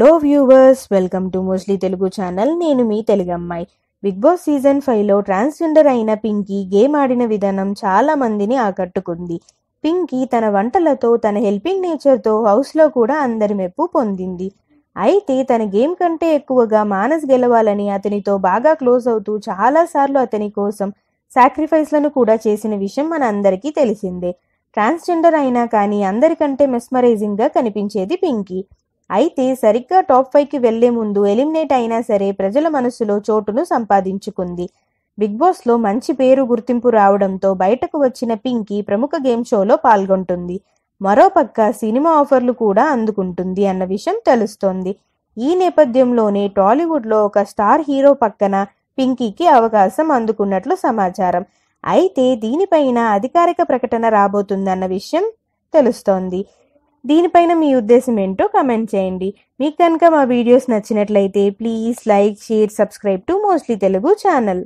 hello viewers welcome to mostly Telugu channel నేను మీ తెలుగమ్మాయి బిగ్ బాస్ సీజన్ ఫైవ్లో ట్రాన్స్జెండర్ అయిన పింకీ గేమ్ ఆడిన విధానం చాలా మందిని ఆకట్టుకుంది పింకీ తన వంటలతో తన హెల్పింగ్ నేచర్తో హౌస్లో కూడా అందరి మెప్పు పొందింది అయితే తన గేమ్ కంటే ఎక్కువగా మానస్ గెలవాలని అతనితో బాగా క్లోజ్ అవుతూ చాలాసార్లు అతని కోసం సాక్రిఫైస్లను కూడా చేసిన విషయం మన అందరికీ తెలిసిందే ట్రాన్స్జెండర్ అయినా కానీ అందరికంటే మెస్మరైజింగ్గా కనిపించేది పింకీ అయితే సరిగ్గా టాప్ ఫైవ్కి వెళ్లే ముందు ఎలిమినేట్ అయినా సరే ప్రజల మనసులో చోటును సంపాదించుకుంది బిగ్ బాస్లో మంచి పేరు గుర్తింపు రావడంతో బయటకు వచ్చిన పింకీ ప్రముఖ గేమ్ షోలో పాల్గొంటుంది మరోపక్క సినిమా ఆఫర్లు కూడా అందుకుంటుంది అన్న విషయం తెలుస్తోంది ఈ నేపథ్యంలోనే టాలీవుడ్లో ఒక స్టార్ హీరో పక్కన పింకీకి అవకాశం అందుకున్నట్లు సమాచారం అయితే దీనిపైన అధికారిక ప్రకటన రాబోతుందన్న విషయం తెలుస్తోంది దీనిపైన మీ ఉద్దేశం ఏంటో కమెంట్ చేయండి మీకు కనుక మా వీడియోస్ నచ్చినట్లయితే please like share subscribe to mostly Telugu channel